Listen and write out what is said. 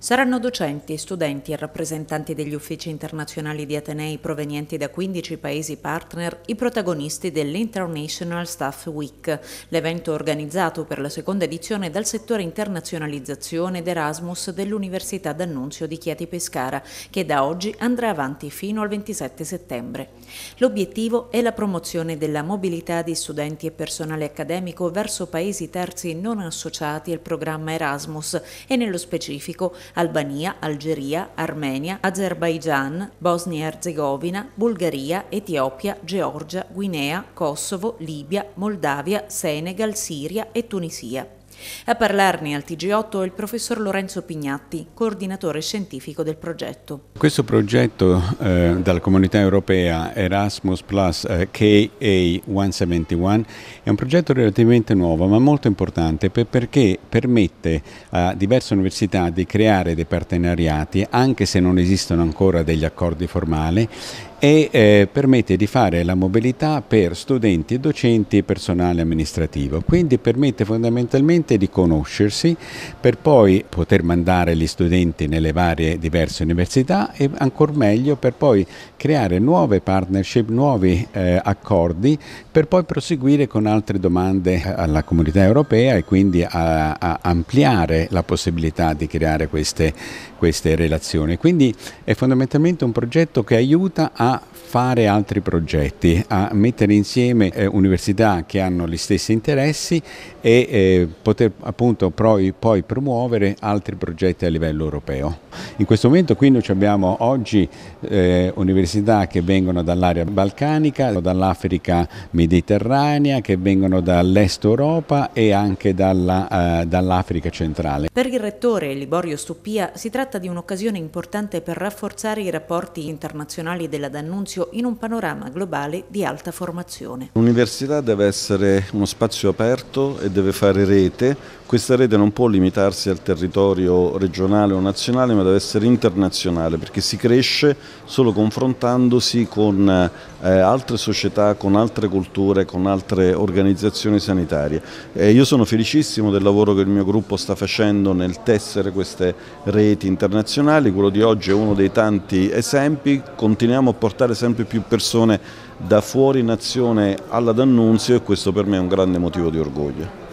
Saranno docenti, studenti e rappresentanti degli uffici internazionali di Atenei provenienti da 15 paesi partner i protagonisti dell'International Staff Week, l'evento organizzato per la seconda edizione dal settore internazionalizzazione ed Erasmus dell'Università d'Annunzio di Chieti Pescara, che da oggi andrà avanti fino al 27 settembre. L'obiettivo è la promozione della mobilità di studenti e personale accademico verso paesi terzi non associati al programma Erasmus e nello specifico Albania, Algeria, Armenia, Azerbaigian, Bosnia e Erzegovina, Bulgaria, Etiopia, Georgia, Guinea, Kosovo, Libia, Moldavia, Senegal, Siria e Tunisia. A parlarne al TG8 il professor Lorenzo Pignatti, coordinatore scientifico del progetto. Questo progetto eh, dalla comunità europea Erasmus Plus eh, KA171 è un progetto relativamente nuovo ma molto importante per, perché permette a diverse università di creare dei partenariati anche se non esistono ancora degli accordi formali e eh, permette di fare la mobilità per studenti, docenti e personale amministrativo. Quindi permette fondamentalmente di conoscersi per poi poter mandare gli studenti nelle varie diverse università e ancora meglio per poi creare nuove partnership, nuovi eh, accordi per poi proseguire con altre domande alla comunità europea e quindi a, a ampliare la possibilità di creare queste, queste relazioni. Quindi è fondamentalmente un progetto che aiuta a fare altri progetti, a mettere insieme eh, università che hanno gli stessi interessi e eh, poter appunto poi, poi promuovere altri progetti a livello europeo. In questo momento quindi abbiamo oggi eh, università che vengono dall'area balcanica, dall'Africa mediterranea, che vengono dall'est Europa e anche dalla, eh, dall'Africa centrale. Per il rettore Liborio Stuppia si tratta di un'occasione importante per rafforzare i rapporti internazionali della D'Annunzio in un panorama globale di alta formazione. L'università deve essere uno spazio aperto e deve fare rete. Questa rete non può limitarsi al territorio regionale o nazionale ma deve essere essere internazionale perché si cresce solo confrontandosi con eh, altre società, con altre culture, con altre organizzazioni sanitarie. Eh, io sono felicissimo del lavoro che il mio gruppo sta facendo nel tessere queste reti internazionali, quello di oggi è uno dei tanti esempi, continuiamo a portare sempre più persone da fuori nazione alla D'Annunzio e questo per me è un grande motivo di orgoglio.